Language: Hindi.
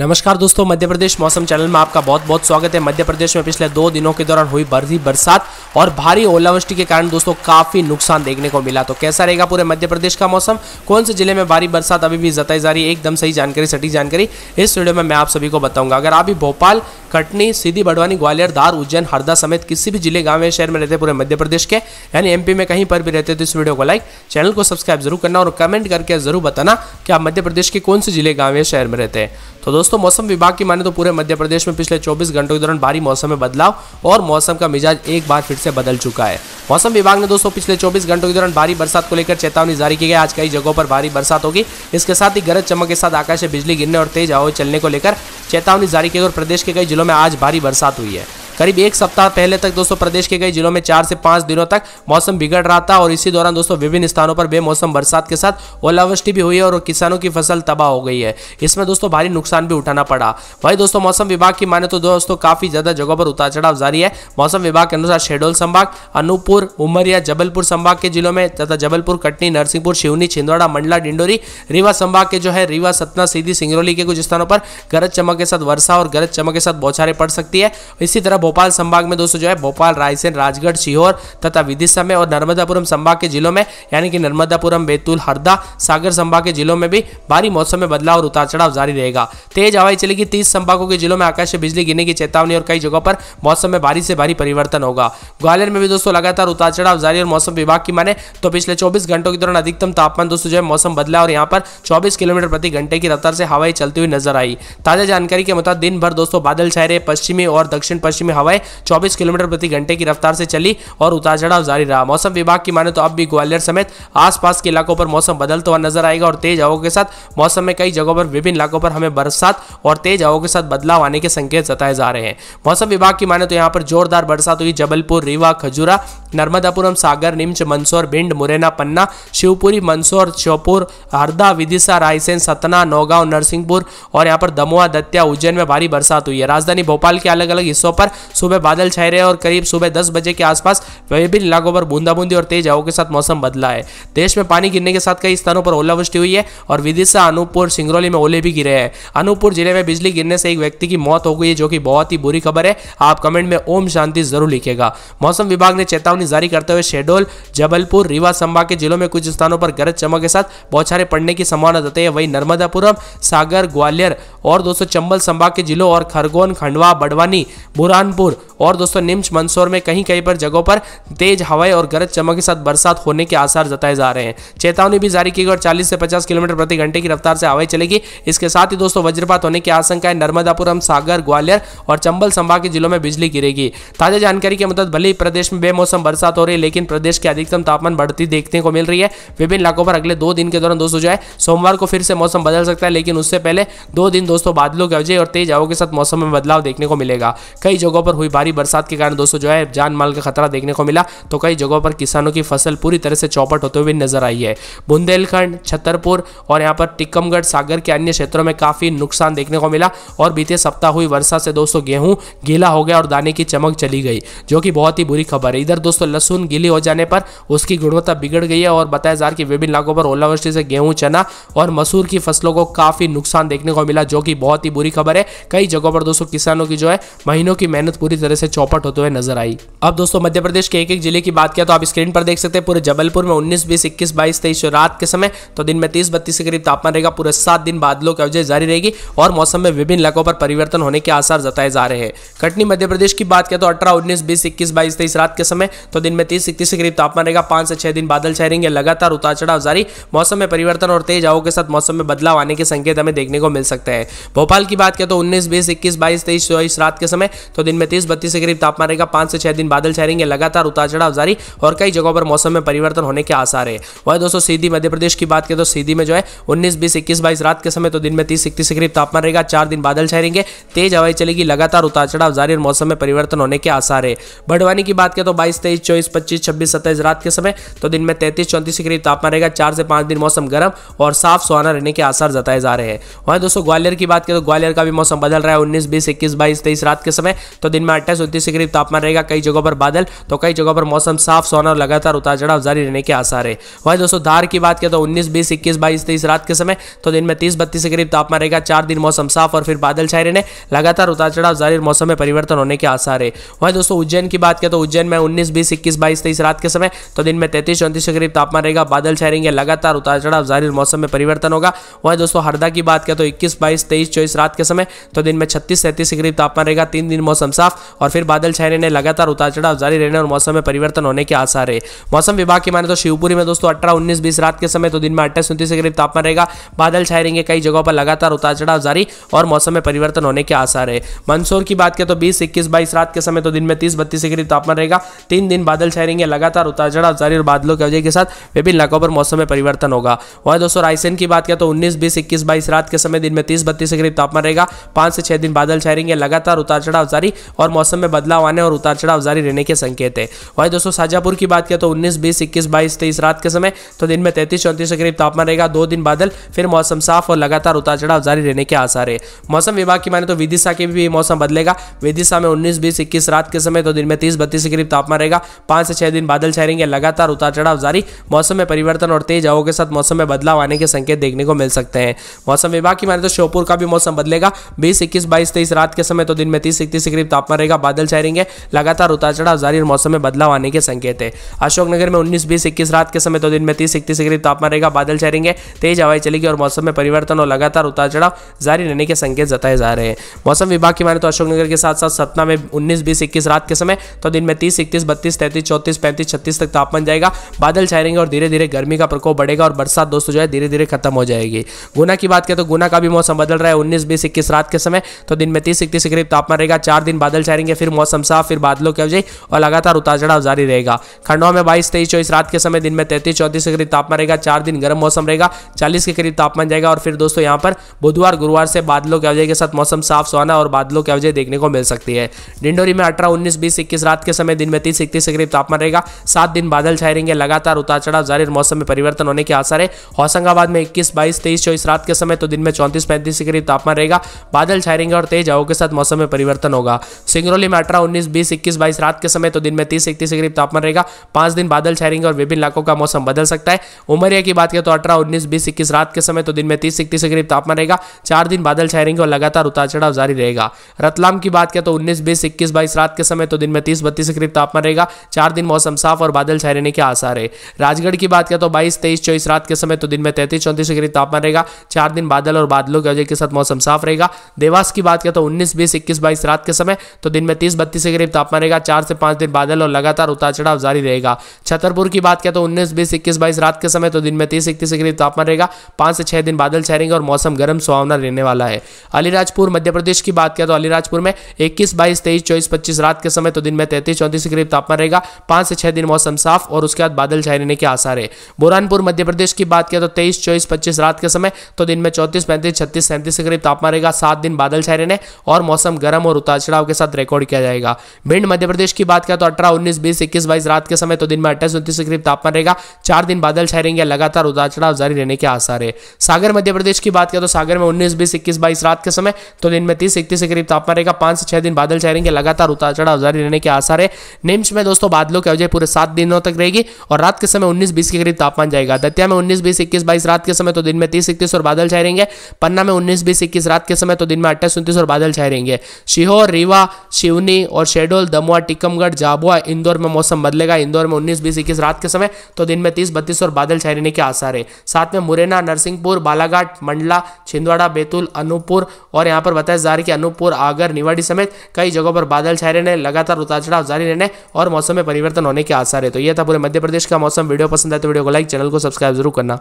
नमस्कार दोस्तों मध्य प्रदेश मौसम चैनल में आपका बहुत बहुत स्वागत है मध्य प्रदेश में पिछले दो दिनों के दौरान हुई बढ़ती बरसात और भारी ओलावृष्टि के कारण दोस्तों काफी नुकसान देखने को मिला तो कैसा रहेगा पूरे मध्य प्रदेश का मौसम कौन से जिले में भारी बरसात अभी भी जताई जा रही है एकदम सही जानकारी सटी जानकारी इस वीडियो में मैं आप सभी को बताऊंगा अगर आप भी भोपाल कटनी सीधी बड़वानी ग्वालियर धार उज्जैन हरदा समेत किसी भी जिले गांव या शहर में रहते पूरे मध्य प्रदेश के यानी एमपी में कहीं पर भी रहते तो इस वीडियो को लाइक चैनल को सब्सक्राइब जरूर करना और कमेंट करके जरूर बताना कि आप मध्य प्रदेश के कौन से जिले गांव या शहर में रहते हैं तो दोस्तों दोस्तों मौसम विभाग की माने तो पूरे मध्य प्रदेश में पिछले 24 घंटों के दौरान भारी मौसम में बदलाव और मौसम का मिजाज एक बार फिर से बदल चुका है मौसम विभाग ने दोस्तों पिछले 24 घंटों के दौरान भारी बरसात को लेकर चेतावनी जारी की गई आज कई जगहों पर भारी बरसात होगी इसके साथ ही गरज चमक के साथ आकाश से बिजली गिरने और तेज हवा चलने को लेकर चेतावनी जारी की गई और प्रदेश के कई जिलों में आज भारी बरसात हुई है करीब एक सप्ताह पहले तक दोस्तों प्रदेश के कई जिलों में चार से पांच दिनों तक मौसम बिगड़ रहा था और इसी दौरान दोस्तों विभिन्न स्थानों पर बेमौसम बरसात के साथ ओलावृष्टि भी हुई है और किसानों की फसल तबाह हो गई है इसमें दोस्तों भारी नुकसान भी उठाना पड़ा वही दोस्तों मौसम विभाग की माने तो दोस्तों काफी ज्यादा जगहों पर उतार चढ़ाव जारी है मौसम विभाग के अनुसार शेडोल संभाग अनूपपुर उमरिया जबलपुर संभाग के जिलों में तथा जबलपुर कटनी नरसिंहपुर शिवनी छिंदवाड़ा मंडला डिंडोरी रीवा संभाग के जो है रीवा सतना सीधी सिंगरौली के कुछ स्थानों पर गरज चमक के साथ वर्षा और गरज चमक के साथ बौछारें पड़ सकती है इसी तरह भोपाल संभाग में दोस्तों जो है भोपाल रायसेन राजगढ़ सीहोर तथा विदिशा में और नर्मदापुरम संभाग के जिलों में यानी कि नर्मदापुरम बैतूल हरदा सागर संभाग के जिलों में भी भारी मौसम में बदलाव और उतार चढ़ाव जारी रहेगा तेज हवाई चलेगी तीस संभागों के जिलों में आकाश बिजली गिरने की चेतावनी और कई जगहों पर मौसम में भारी से भारी परिवर्तन होगा ग्वालियर में भी दोस्तों लगातार उतार चढ़ाव जारी और मौसम विभाग की माने तो पिछले चौबीस घंटों के दौरान अधिकतम तापमान दोस्तों जो है मौसम बदला और यहाँ पर चौबीस किलोमीटर प्रति घंटे की रफ्तार से हवाई चलती हुई नजर आई ताजा जानकारी के मुताबिक दिन भर दोस्तों बादल छाए रहे पश्चिमी और दक्षिण पश्चिमी में हवाएं चौबीस किलोमीटर प्रति घंटे की रफ्तार से चली और उतार चढ़ाव जारी रहा मौसम विभाग की माने तो अब भी ग्वालियर समेत आसपास के इलाकों पर मौसम बदलता तो हुआ नजर आएगा और तेज हवाओं के साथ मौसम में कई जगहों पर विभिन्न इलाकों पर हमें बरसात और तेज हवाओं के साथ बदलाव आने के संकेत जताए जा रहे हैं मौसम विभाग की माने तो यहाँ पर जोरदार बरसात हुई जबलपुर रीवा खजूरा नर्मदापुरम सागर निम्च मंदसौर भिंड मुरैना पन्ना शिवपुरी मंदसौर श्योपुर हरदा विदिशा रायसेन सतना नौगांव नरसिंहपुर और यहाँ पर दमुआ दतिया उज्जैन में भारी बरसात हुई है राजधानी भोपाल के अलग अलग हिस्सों पर सुबह बादल छाए रहे और करीब सुबह दस बजे के आसपास विभिन्न इलाकों पर बूंदाबूंदी और तेज हवाओं के साथ मौसम बदला है देश में पानी गिरने के साथ कई स्थानों पर ओलावृष्टि हुई है और विदिशा अनूपपुर सिंगरौली में ओले भी गिरे हैं अनूपपुर जिले में बिजली गिरने से एक व्यक्ति की मौत हो गई है जो कि बहुत ही बुरी खबर है आप कमेंट में ओम शांति जरूर लिखेगा मौसम विभाग ने चेतावनी जारी करते हुए शेडोल जबलपुर रीवा संभाग के जिलों में कुछ स्थानों पर गरज चमक के साथ बौछारें पड़ने की संभावना जताई है वहीं नर्मदापुरम सागर ग्वालियर और दोस्तों चंबल संभाग के जिलों और खरगोन खंडवा बड़वानी बुरान por और दोस्तों निम्च मंदसौर में कहीं कहीं पर जगहों पर तेज हवाएं और गरज चमक के साथ बरसात होने के आसार जताए जा रहे हैं चेतावनी भी जारी की गई और चालीस से पचास किलोमीटर प्रति घंटे की रफ्तार से हवाई चलेगी इसके साथ ही दोस्तों वज्रपात होने की आशंका है नर्मदापुरम सागर ग्वालियर और चंबल संभाग के जिलों में बिजली गिरेगी ताजा जानकारी के मुताबिक भले ही प्रदेश में बेमौसम बरसात हो रही है लेकिन प्रदेश के अधिकतम तापमान बढ़ती देखने को मिल रही है विभिन्न इलाकों पर अगले दो दिन के दौरान दोस्तों जो है सोमवार को फिर से मौसम बदल सकता है लेकिन उससे पहले दो दिन दोस्तों बादलों गरजे और तेज हवाओं के साथ मौसम में बदलाव देखने को मिलेगा कई जगहों पर हुई भारी भारी बरसात के कारण दोस्तों जो है जान माल का खतरा देखने को मिला तो कई जगहों पर किसानों की फसल पूरी तरह से चौपट होते हुए नजर आई है बुंदेलखंड छतरपुर और यहाँ पर टिक्कमगढ़ सागर के अन्य क्षेत्रों में काफी नुकसान देखने को मिला और बीते सप्ताह हुई वर्षा से दोस्तों गेहूं गीला हो गया और दाने की चमक चली गई जो कि बहुत ही बुरी खबर है इधर दोस्तों लहसुन गीली हो जाने पर उसकी गुणवत्ता बिगड़ गई है और बताया जा रहा है कि विभिन्न इलाकों पर ओलावृष्टि से गेहूं चना और मसूर की फसलों को काफी नुकसान देखने को मिला जो कि बहुत ही बुरी खबर है कई जगहों पर दोस्तों किसानों की जो है महीनों की मेहनत पूरी तरह से चौपट होते हुए नजर आई अब दोस्तों मध्य प्रदेश के एक एक जिले की बात किया तो आप स्क्रीन पर देख सकते हैं पूरे जबलपुर में उन्नीस बीस इक्कीस बाईस तेईस रात के समय तो दिन में तीस बत्तीस के करीब तापमान रहेगा पूरे सात दिन बादलों की अवजय जारी रहेगी और मौसम में विभिन्न इलाकों पर परिवर्तन होने के आसार जताए जा रहे हैं कटनी मध्य प्रदेश की बात किया तो अठारह उन्नीस बीस इक्कीस बाईस तेईस रात के समय तो दिन में तीस इक्कीस के करीब तापमान रहेगा पांच से छह दिन बादल छह रहेंगे लगातार उतार चढ़ाव जारी मौसम में परिवर्तन और तेज हवाओं के साथ मौसम में बदलाव आने के संकेत हमें देखने को मिल सकते हैं भोपाल की बात किया तो उन्नीस बीस इक्कीस बाईस तेईस चौबीस रात के समय तो दिन में तीस बत्तीस डिग्री से करीब तापमान रहेगा पांच से छह दिन बादल छाएंगे लगातार उतार चढ़ाव जारी और कई जगहों पर मौसम में परिवर्तन होने के आसार है वह दोस्तों सीधी मध्य प्रदेश की बात करें तो सीधी में जो है उन्नीस बीस इक्कीस बाईस रात के समय तो दिन में तीस इक्कीस के करीब तापमान रहेगा चार दिन बादल छाएंगे तेज हवाई चलेगी लगातार उतार चढ़ाव जारी और मौसम में परिवर्तन होने के आसार है बड़वानी की बात करें तो बाईस तेईस चौबीस पच्चीस छब्बीस सत्ताईस रात के समय तो दिन में तैतीस चौंतीस के करीब तापमान रहेगा चार से पांच दिन मौसम गर्म और साफ सुहाना रहने के आसार जताए जा रहे हैं वहीं दोस्तों ग्वालियर की बात करें तो ग्वालियर का भी मौसम बदल रहा है उन्नीस बीस इक्कीस बाईस तेईस रात के समय तो दिन में अट्ठाईस उन्तीस के करीब तापमान रहेगा कई जगहों पर बादल तो कई जगहों पर मौसम साफ सोना और लगातार उतार चढ़ाव जारी रहने के आसार है वही दोस्तों धार की बात करें तो उन्नीस बीस इक्कीस बाईस तेईस रात के समय तो दिन में तीस बत्तीस के करीब तापमान रहेगा चार दिन मौसम साफ और फिर बादल छाए रहने लगातार उतार चढ़ाव जारी मौसम में परिवर्तन होने के आसार है वही दोस्तों उज्जैन की बात करें तो उज्जैन में उन्नीस बीस इक्कीस बाईस तेईस रात के समय तो दिन में तैतीस चौंतीस के करीब तापमान रहेगा बादल छाए रहेंगे लगातार उतार चढ़ाव जारी मौसम में परिवर्तन होगा वही दोस्तों हरदा की बात करें तो इक्कीस बाईस तेईस चौबीस रात के समय तो दिन में छत्तीस सैंतीस के करीब तापमान रहेगा तीन दिन मौसम साफ और फिर बादल छाए रहने लगातार उतार चढ़ाव जारी रहने और मौसम में परिवर्तन होने के आसार है मौसम विभाग की माने तो शिवपुरी में दोस्तों अठारह उन्नीस बीस रात के समय तो दिन में अट्ठाईस उन्तीस के करीब तापमान रहेगा बादल छाए रहेंगे कई जगहों पर लगातार उतार चढ़ाव जारी और मौसम में परिवर्तन होने के आसार है मंदसौर की बात करें तो बीस इक्कीस बाईस रात के समय तो दिन में तीस बत्तीस के करीब तापमान रहेगा तीन दिन बादल छाए रहेंगे लगातार उतार चढ़ाव जारी और बादलों की वजह के साथ विभिन्न इलाकों पर मौसम में परिवर्तन होगा वह दोस्तों रायसेन की बात करें तो उन्नीस बीस इक्कीस बाईस रात के समय दिन में तीस बत्तीस के करीब तापमान रहेगा पांच से छह दिन बादल छाए रहेंगे लगातार उतार चढ़ाव जारी और मौसम मौसम में बदलाव आने और उतार चढ़ाव जारी रहने के संकेत है वही दोस्तों साजापुर की बात किया तो उन्नीस बीस इक्कीस बाईस तेईस रात के समय तो दिन में तैतीस चौंतीस के करीब तापमान रहेगा दो दिन बादल फिर मौसम साफ और लगातार उतार चढ़ाव जारी रहने के आसार है मौसम विभाग की माने तो विदिशा के भी मौसम बदलेगा विदिशा में उन्नीस बीस इक्कीस रात के समय तो दिन में तीस बत्तीस के करीब तापमान रहेगा पांच से छह दिन बादल छहेंगे रहेंगे लगातार उतार चढ़ाव जारी मौसम में परिवर्तन और तेज हवाओं के साथ मौसम में बदलाव आने के संकेत देखने को मिल सकते हैं मौसम विभाग की माने तो श्योपुर का भी मौसम बदलेगा बीस इक्कीस बाईस तेईस रात के समय तो दिन में तीस इक्कीस के करीब तापमान रहेगा बादल रहेंगे लगातार उतार चढ़ाव जारी और मौसम में बदलाव आने के संकेत है अशोकनगर में उन्नीस बीस इक्कीस रात के समय दो दिन में तीस इकतीस डिग्री तापमान रहेगा बादल रहेंगे तेज हवाएं चलेगी और मौसम में परिवर्तन और लगातार उतार चढ़ाव जारी रहने के संकेत जताए जा रहे हैं मौसम विभाग की माने तो अशोकनगर के साथ साथ सतना में उन्नीस बीस इक्कीस रात के समय तो दिन में तीस इक्कीस बत्तीस तैंतीस चौतीस पैंतीस छत्तीस तक तापमान जाएगा बादल छाए रहेंगे और धीरे धीरे गर्मी का प्रकोप बढ़ेगा और बरसात दोस्तों जो है धीरे धीरे खत्म हो जाएगी गुना की बात करें तो गुना का भी मौसम बदल रहा है उन्नीस बीस इक्कीस रात के समय तो दिन में तीस इक्कीस के करीब तापमान रहेगा चार दिन बादल छाएंगे रहेंगे फिर मौसम साफ फिर बादलों के अवजय और लगातार उतार चढ़ाव जारी रहेगा खंडवा में बाईस तेईस चौबीस रात के समय दिन में तैतीस चौतीस के करीब तापमान रहेगा चार दिन गर्म मौसम रहेगा चालीस के करीब तापमान जाएगा और फिर दोस्तों यहाँ पर बुधवार गुरुवार से बादलों के अवजय के साथ मौसम साफ सुहाना और बादलों की अवजय देखने को मिल सकती है डिंडोरी में अठारह उन्नीस बीस इक्कीस रात के समय दिन में तीस इक्कीस के करीब तापमान रहेगा सात दिन बादल छाए रहेंगे लगातार उतार चढ़ाव जारी मौसम में परिवर्तन होने के आसार है होशंगाबाद में इक्कीस बाईस तेईस चौबीस रात के समय तो दिन में चौंतीस पैंतीस के करीब तापमान रहेगा बादल छाए रहेंगे और तेज हवाओं के साथ मौसम में परिवर्तन होगा सिंगरौली चमोली में अठारह उन्नीस बीस इक्कीस बाईस रात के समय तो दिन में तीस इकतीस करीब तापमान रहेगा पांच दिन बादल छाएंगे और विभिन्न इलाकों का मौसम बदल सकता है उमरिया की बात करें तो अठारह उन्नीस बीस इक्कीस रात के समय तो दिन में तीस इकतीस करीब तापमान रहेगा चार दिन बादल छाएंगे और लगातार उतार चढ़ाव जारी रहेगा रतलाम की बात करें तो उन्नीस बीस इक्कीस बाईस रात के समय तो दिन में तीस बत्तीस करीब तापमान रहेगा चार दिन मौसम साफ और बादल छाए रहने के आसार है राजगढ़ की बात करें तो बाईस तेईस चौबीस रात के समय तो दिन में तैतीस चौंतीस करीब तापमान रहेगा चार दिन बादल और बादलों की वजह के साथ मौसम साफ रहेगा देवास की बात करें तो उन्नीस बीस इक्कीस बाईस रात के समय तो दिन में तीस बत्तीस के करीब तापमान रहेगा चार से पांच दिन बादल और लगातार उतार चढ़ाव जारी रहेगा छतरपुर की बात करें तो उन्नीस बीस इक्कीस बाईस रात के समय तो दिन में तीस इक्कीस के करीब तापमान रहेगा पांच से छह दिन बादल छहरेंगे और मौसम गर्म सुहावना रहने वाला है अलीराजपुर मध्य प्रदेश की बात करें तो अलीराजपुर में इक्कीस बाईस तेईस चौबीस पच्चीस रात के समय तो दिन में तैतीस चौंतीस के करीब तापमान रहेगा पांच से छह दिन मौसम साफ और उसके बाद बादल छाए रहने के आसार है बुरहानपुर मध्य प्रदेश की बात करें तो तेईस चौबीस पच्चीस रात के समय तो दिन में चौतीस पैंतीस छत्तीस सैंतीस के करीब तापमान रहेगा सात दिन बादल छाए रहने और मौसम गर्म और उतार चढ़ाव के साथ रिकॉर्ड रिकॉर्ड किया जाएगा भिंड मध्य प्रदेश की बात करें तो अठारह उन्नीस बीस इक्कीस बाईस रात के समय तो दिन में अट्ठाईस उन्तीस के करीब तापमान रहेगा चार दिन बादल छह रहेंगे लगातार उतार चढ़ाव जारी रहने के आसार है सागर मध्य प्रदेश की बात करें तो सागर में उन्नीस बीस इक्कीस बाईस रात के समय तो दिन में तीस इक्कीस के करीब तापमान रहेगा पांच से छह दिन बादल छह रहेंगे लगातार उतार चढ़ाव जारी रहने के आसार है निम्स में दोस्तों बादलों की वजह पूरे सात दिनों तक रहेगी और रात के समय उन्नीस बीस के करीब तापमान जाएगा दतिया में उन्नीस बीस इक्कीस बाईस रात के समय तो दिन में तीस इक्कीस और बादल छह रहेंगे पन्ना में उन्नीस बीस इक्कीस रात के समय तो दिन में अट्ठाईस उन्तीस और बादल छह रहेंगे शिहोर रीवा शिव सिवनी और शेडोल दमुआ टीकमगढ़ झाबुआ इंदौर में मौसम बदलेगा इंदौर में उन्नीस बीस इक्कीस रात के समय तो दिन में तीस बत्तीस और बादल छाए रहने के आसार है साथ में मुरैना नरसिंहपुर बालाघाट मंडला छिंदवाड़ा बैतूल अनूपपुर और यहाँ पर बताया जा रहा है कि अनूपपुर आगर निवाड़ी समेत कई जगहों पर बादल छाए रहने लगातार उतार चढ़ाव जारी रहने और मौसम में परिवर्तन होने के आसार है तो यह था पूरे मध्य प्रदेश का मौसम वीडियो पसंद आए तो वीडियो को लाइक चैनल को सब्सक्राइब जरूर करना